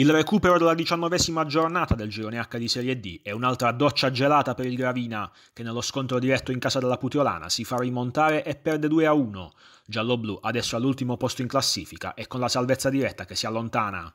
Il recupero della diciannovesima giornata del girone H di Serie D è un'altra doccia gelata per il Gravina, che nello scontro diretto in casa della Putiolana si fa rimontare e perde 2 a 1. Gialloblu adesso all'ultimo posto in classifica e con la salvezza diretta che si allontana.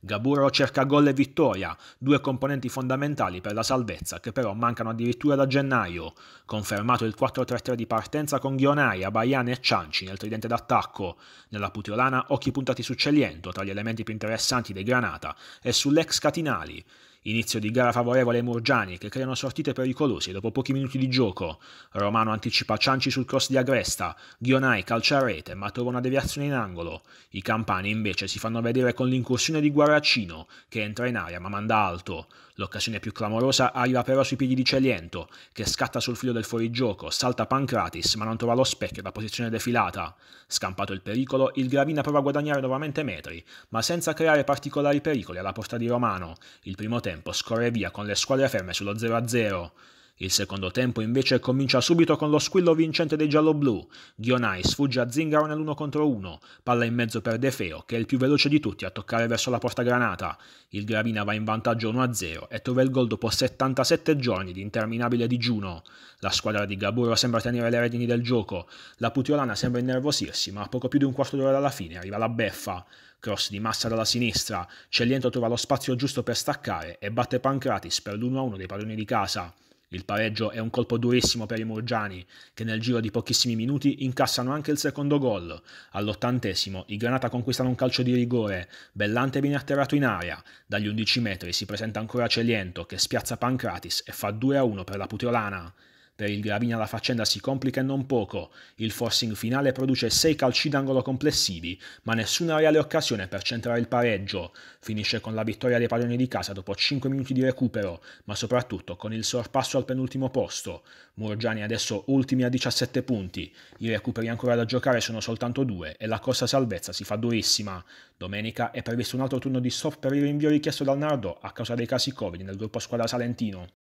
Gaburo cerca gol e vittoria, due componenti fondamentali per la salvezza che però mancano addirittura da gennaio. Confermato il 4-3-3 di partenza con Ghionai, Abaiane e Cianci nel tridente d'attacco. Nella Putiolana occhi puntati su Celiento tra gli elementi più interessanti dei Granata e sull'ex Catinali. Inizio di gara favorevole ai Murgiani che creano sortite pericolose dopo pochi minuti di gioco. Romano anticipa Cianci sul cross di Agresta, Ghionai calcia a rete ma trova una deviazione in angolo. I campani invece si fanno vedere con l'incursione di Guaracino che entra in aria ma manda alto. L'occasione più clamorosa arriva però sui piedi di Celiento che scatta sul filo del fuorigioco, salta Pancratis ma non trova lo specchio da posizione defilata. Scampato il pericolo, il Gravina prova a guadagnare nuovamente metri ma senza creare particolari pericoli alla porta di Romano. Il primo tempo tempo scorre via con le squadre ferme sullo 0-0 il secondo tempo invece comincia subito con lo squillo vincente dei gialloblu. Ghionai sfugge a Zingaro nell'1 contro 1, palla in mezzo per Defeo, che è il più veloce di tutti a toccare verso la porta granata. Il Gravina va in vantaggio 1-0 e trova il gol dopo 77 giorni di interminabile digiuno. La squadra di Gaburo sembra tenere le redini del gioco. La Putiolana sembra innervosirsi, ma a poco più di un quarto d'ora dalla fine arriva la beffa. Cross di massa dalla sinistra, Celliento trova lo spazio giusto per staccare e batte Pancratis per l'1-1 dei padroni di casa. Il pareggio è un colpo durissimo per i Murgiani, che nel giro di pochissimi minuti incassano anche il secondo gol. All'ottantesimo, i Granata conquistano un calcio di rigore, Bellante viene atterrato in aria, dagli 11 metri si presenta ancora Celiento che spiazza Pancratis e fa 2-1 per la Puteolana. Per il Gravina la faccenda si complica e non poco. Il forcing finale produce 6 calci d'angolo complessivi, ma nessuna reale occasione per centrare il pareggio. Finisce con la vittoria dei padroni di casa dopo 5 minuti di recupero, ma soprattutto con il sorpasso al penultimo posto. Murgiani adesso ultimi a 17 punti. I recuperi ancora da giocare sono soltanto due e la corsa salvezza si fa durissima. Domenica è previsto un altro turno di stop per il rinvio richiesto dal Nardo a causa dei casi Covid nel gruppo squadra salentino.